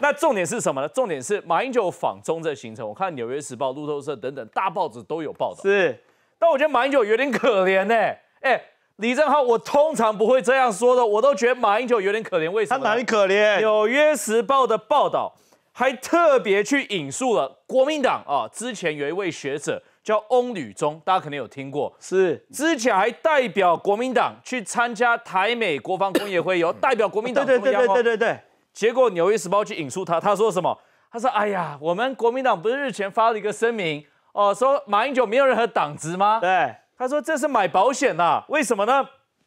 那重点是什么呢？重点是马英九访中这行程，我看《纽约时报》、路透社等等大报纸都有报道。是，但我觉得马英九有点可怜呢。哎，李正浩，我通常不会这样说的，我都觉得马英九有点可怜。为什么？他哪里可怜？《纽约时报》的报道还特别去引述了国民党啊，之前有一位学者叫翁履中，大家肯定有听过，是之前还代表国民党去参加台美国防工业会有代表国民党。对对对对对对。结果《纽约时报》去引述他，他说什么？他说：“哎呀，我们国民党不是日前发了一个声明哦，说马英九没有任何党职吗？对，他说这是买保险呐。为什么呢？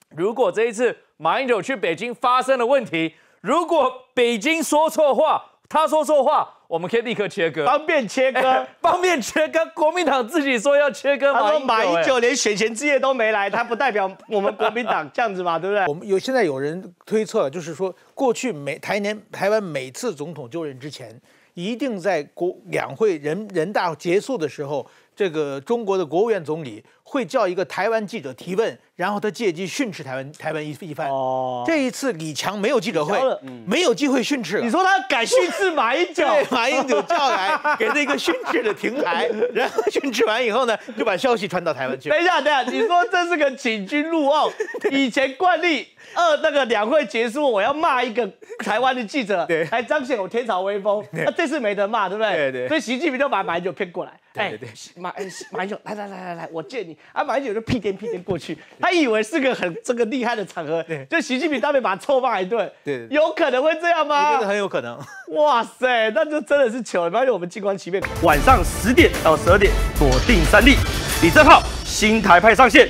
如果这一次马英九去北京发生了问题，如果北京说错话，他说错话。”我们可以立刻切割，方便切割，方便切割。国民党自己说要切割，他说马英九连选前之夜都没来，他不代表我们国民党这样子嘛，对不对？我们有现在有人推测，就是说过去每台年台湾每次总统就任之前，一定在国两会人人大结束的时候。这个中国的国务院总理会叫一个台湾记者提问，然后他借机训斥台湾台湾一一番。哦，这一次李强没有记者会，没有机会训斥。你说他敢训斥马英九？对，马英九叫来给他一个训斥的平台，然后训斥完以后呢，就把消息传到台湾去。等一下，等一下，你说这是个请君入瓮。以前惯例，二那个两会结束，我要骂一个台湾的记者，来彰显我天朝威风。那这次没得骂，对不对？对对。所以习近平就把马英九骗过来。哎，马马英九，来来来来来，我见你，啊，马英九就屁颠屁颠过去，他以为是个很这个厉害的场合，就习近平当面把他臭骂一顿，对，有可能会这样吗？我觉得很有可能。哇塞，那就真的是糗。马英九，我们静观其变。晚上十点到十二点，锁定三立，李正浩新台派上线。